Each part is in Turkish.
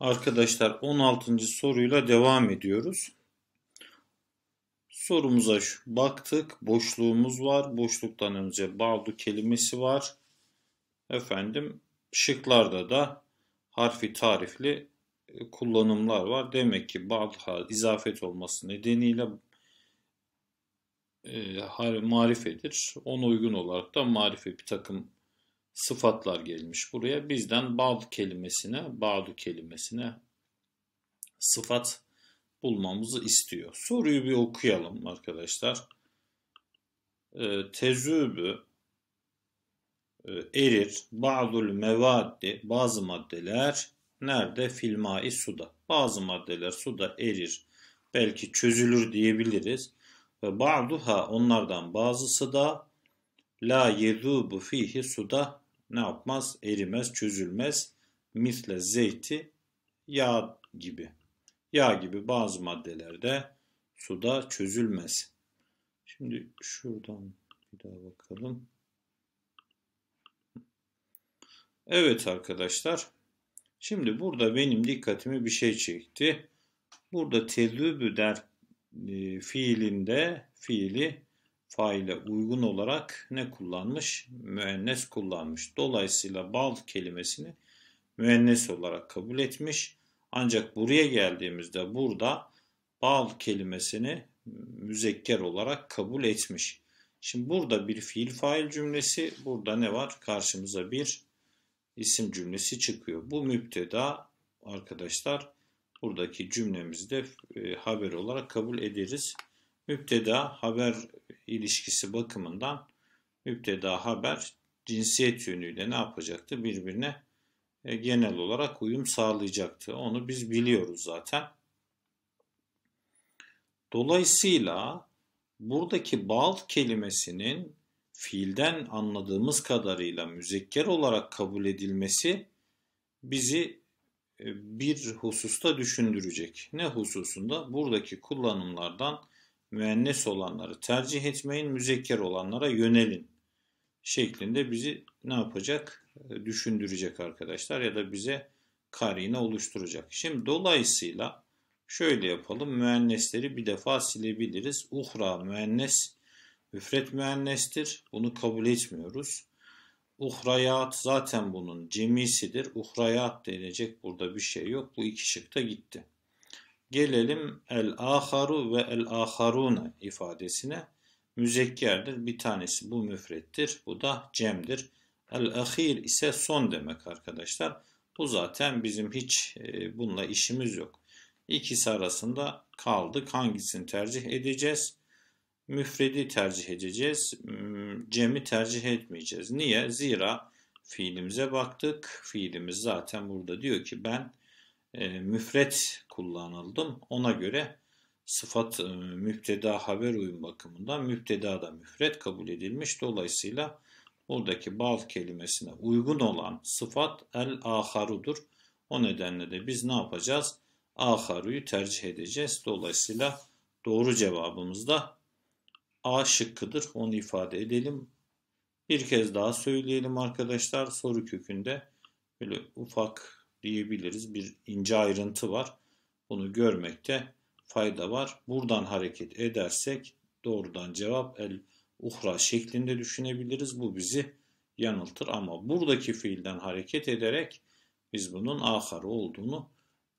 Arkadaşlar 16. soruyla devam ediyoruz. Sorumuza şu, baktık. Boşluğumuz var. Boşluktan önce bağlı kelimesi var. Efendim şıklarda da harfi tarifli e, kullanımlar var. Demek ki bağlı izafet olması nedeniyle e, marifedir. Ona uygun olarak da marife bir takım sıfatlar gelmiş buraya. Bizden ba'du kelimesine, ba'du kelimesine sıfat bulmamızı istiyor. Soruyu bir okuyalım arkadaşlar. E, tezübü e, erir ba'dul mevaddi bazı maddeler nerede? Filmai suda. Bazı maddeler suda erir. Belki çözülür diyebiliriz. Ve ba'duha onlardan bazısı da la yezubu fihi suda ne yapmaz? Erimez, çözülmez. Misle zeyti yağ gibi. Yağ gibi bazı maddelerde suda çözülmez. Şimdi şuradan bir daha bakalım. Evet arkadaşlar. Şimdi burada benim dikkatimi bir şey çekti. Burada tezübü der e, fiilinde fiili faile uygun olarak ne kullanmış? Müennes kullanmış. Dolayısıyla bal kelimesini müennes olarak kabul etmiş. Ancak buraya geldiğimizde burada bal kelimesini müzekker olarak kabul etmiş. Şimdi burada bir fiil fail cümlesi, burada ne var? Karşımıza bir isim cümlesi çıkıyor. Bu müpteda arkadaşlar buradaki cümlemizi de e, haber olarak kabul ederiz. Müpteda haber ilişkisi bakımından müpteda haber cinsiyet yönüyle ne yapacaktı? Birbirine e, genel olarak uyum sağlayacaktı. Onu biz biliyoruz zaten. Dolayısıyla buradaki bal kelimesinin fiilden anladığımız kadarıyla müzekker olarak kabul edilmesi bizi e, bir hususta düşündürecek. Ne hususunda? Buradaki kullanımlardan müennes olanları tercih etmeyin, müzekker olanlara yönelin şeklinde bizi ne yapacak? E, düşündürecek arkadaşlar ya da bize karine oluşturacak. Şimdi dolayısıyla şöyle yapalım. Müennesleri bir defa silebiliriz. Uhra müennes, müfret müennestir. Bunu kabul etmiyoruz. Uhrayat zaten bunun cemisidir. Uhrayat denilecek burada bir şey yok. Bu iki şık da gitti. Gelelim el-aharu ve el-aharuna ifadesine. Müzekkerdir. Bir tanesi bu müfrettir. Bu da cemdir. El-ahir ise son demek arkadaşlar. Bu zaten bizim hiç e, bununla işimiz yok. İkisi arasında kaldık. Hangisini tercih edeceğiz? Müfredi tercih edeceğiz. Hmm, cem'i tercih etmeyeceğiz. Niye? Zira fiilimize baktık. Fiilimiz zaten burada diyor ki ben e, müfret kullanıldım. Ona göre sıfat e, müpteda haber uyum bakımından müpteda da müfret kabul edilmiş. Dolayısıyla buradaki bal kelimesine uygun olan sıfat el aharudur. O nedenle de biz ne yapacağız? Aharuyu tercih edeceğiz. Dolayısıyla doğru cevabımız da A şıkkıdır. Onu ifade edelim. Bir kez daha söyleyelim arkadaşlar. Soru kökünde böyle ufak diyebiliriz. Bir ince ayrıntı var. Bunu görmekte fayda var. Buradan hareket edersek doğrudan cevap el uhra şeklinde düşünebiliriz. Bu bizi yanıltır ama buradaki fiilden hareket ederek biz bunun aharı olduğunu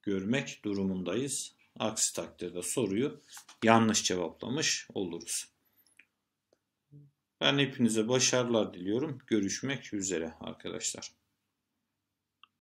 görmek durumundayız. Aksi takdirde soruyu yanlış cevaplamış oluruz. Ben hepinize başarılar diliyorum. Görüşmek üzere arkadaşlar.